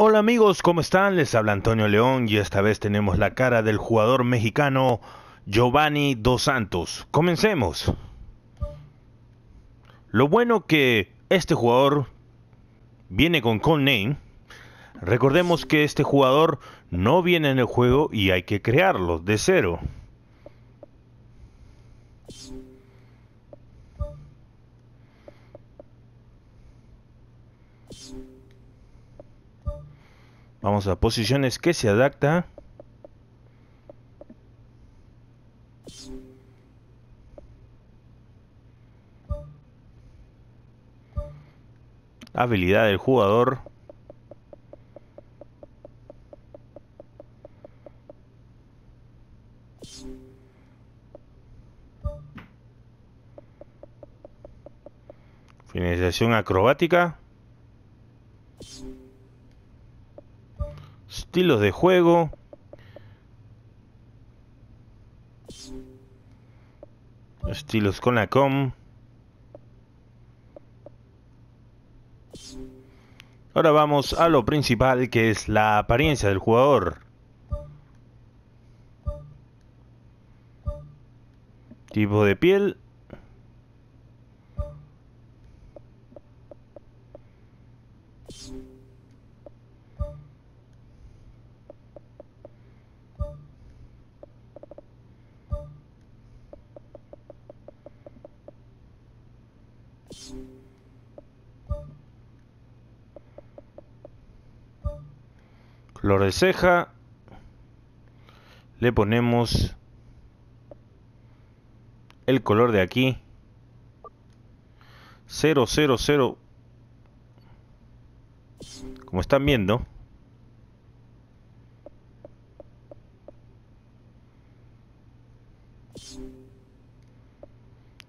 Hola amigos, ¿cómo están? Les habla Antonio León y esta vez tenemos la cara del jugador mexicano Giovanni Dos Santos. Comencemos. Lo bueno que este jugador viene con con name. Recordemos que este jugador no viene en el juego y hay que crearlo de cero. Vamos a posiciones que se adapta. Habilidad del jugador. Finalización acrobática. estilos de juego. Estilos con la com. Ahora vamos a lo principal que es la apariencia del jugador. Tipo de piel. Color de ceja. Le ponemos el color de aquí. 000. Como están viendo.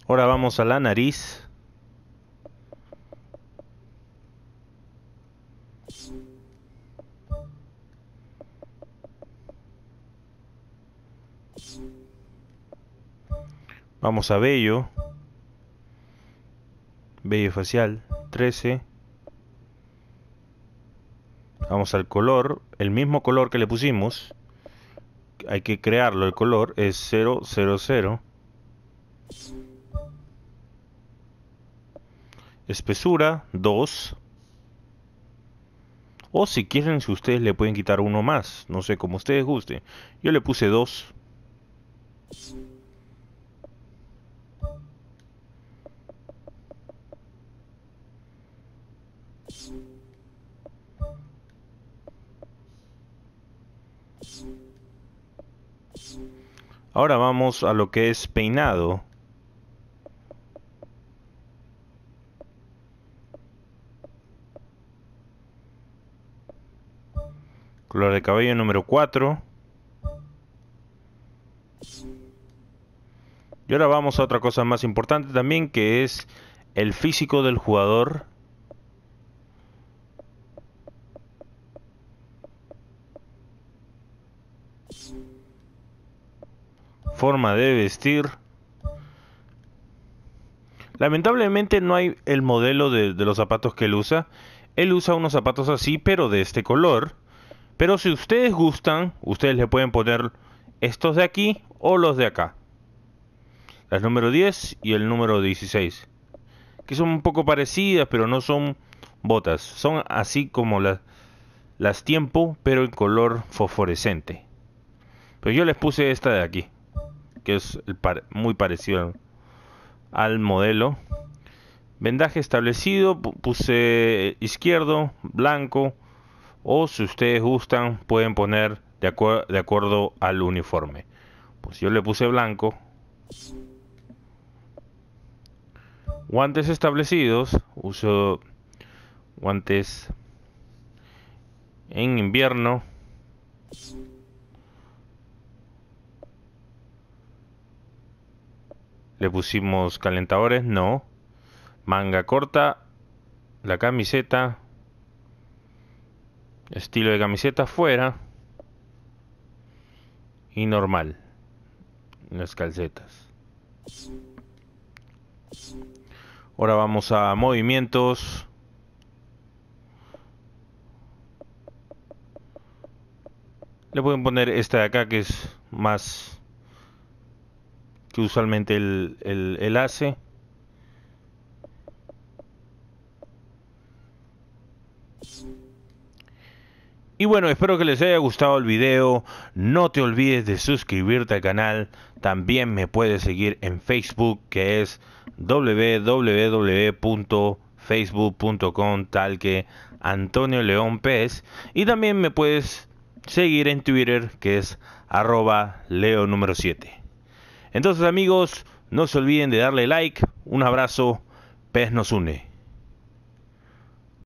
Ahora vamos a la nariz. Vamos a Bello. Bello facial, 13. Vamos al color, el mismo color que le pusimos. Hay que crearlo, el color es 000. Espesura, 2. O si quieren, si ustedes le pueden quitar uno más. No sé, como ustedes guste Yo le puse 2. Ahora vamos a lo que es peinado. Color de cabello número 4. Y ahora vamos a otra cosa más importante también, que es el físico del jugador. Forma de vestir. Lamentablemente no hay el modelo de, de los zapatos que él usa. Él usa unos zapatos así, pero de este color. Pero si ustedes gustan, ustedes le pueden poner estos de aquí o los de acá las número 10 y el número 16, que son un poco parecidas, pero no son botas, son así como las, las tiempo, pero en color fosforescente. Pero yo les puse esta de aquí, que es muy parecido al modelo. Vendaje establecido, puse izquierdo, blanco, o si ustedes gustan, pueden poner de, de acuerdo al uniforme. Pues yo le puse blanco. Guantes establecidos, uso guantes en invierno. Le pusimos calentadores, no. Manga corta, la camiseta, estilo de camiseta fuera y normal las calcetas Ahora vamos a movimientos. Le pueden poner esta de acá que es más que usualmente el, el, hace. Y bueno, espero que les haya gustado el video. No te olvides de suscribirte al canal. También me puedes seguir en Facebook, que es www.facebook.com, tal que Antonio León Pez. Y también me puedes seguir en Twitter, que es arroba leo número 7. Entonces amigos, no se olviden de darle like. Un abrazo. Pez nos une.